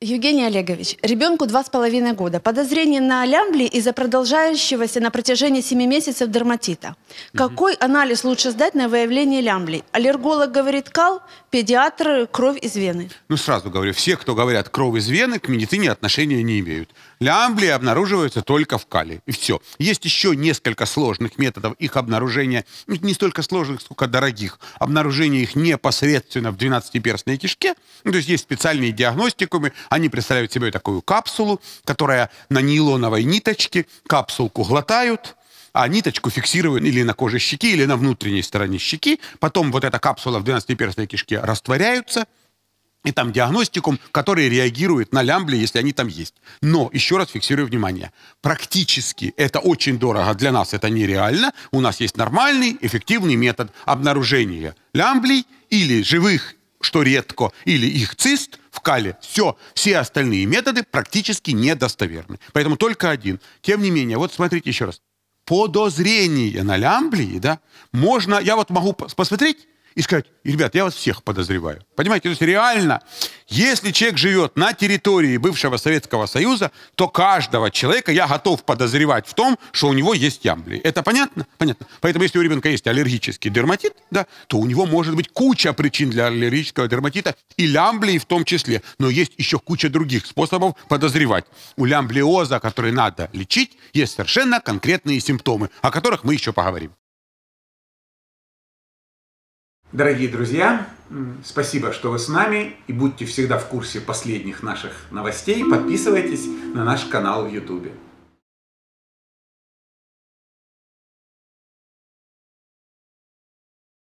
Евгений Олегович, ребенку два с половиной года. Подозрение на лямбли из-за продолжающегося на протяжении семи месяцев дерматита. Угу. Какой анализ лучше сдать на выявление лямбли? Аллерголог говорит кал, педиатр – кровь из вены. Ну, сразу говорю, все, кто говорят кровь из вены, к медицине отношения не имеют. Лямбли обнаруживаются только в кале. И все. Есть еще несколько сложных методов их обнаружения. Не столько сложных, сколько дорогих. Обнаружение их непосредственно в 12-перстной кишке. то есть есть специальные диагностикумы – они представляют себе такую капсулу, которая на нейлоновой ниточке, капсулку глотают, а ниточку фиксируют или на коже щеки, или на внутренней стороне щеки. Потом вот эта капсула в 12-перстной кишке растворяется, и там диагностикум, который реагирует на лямбли, если они там есть. Но, еще раз фиксирую внимание, практически это очень дорого, для нас это нереально. У нас есть нормальный, эффективный метод обнаружения лямблей или живых что редко, или их цист в кале, все, все остальные методы практически недостоверны. Поэтому только один. Тем не менее, вот смотрите еще раз. Подозрение на лямблии, да, можно, я вот могу посмотреть, и сказать, ребят, я вас всех подозреваю. Понимаете, то есть реально, если человек живет на территории бывшего Советского Союза, то каждого человека я готов подозревать в том, что у него есть ямбли. Это понятно? Понятно. Поэтому если у ребенка есть аллергический дерматит, да, то у него может быть куча причин для аллергического дерматита, и лямблии в том числе. Но есть еще куча других способов подозревать. У лямблиоза, который надо лечить, есть совершенно конкретные симптомы, о которых мы еще поговорим. Дорогие друзья, спасибо, что вы с нами и будьте всегда в курсе последних наших новостей. Подписывайтесь на наш канал в YouTube.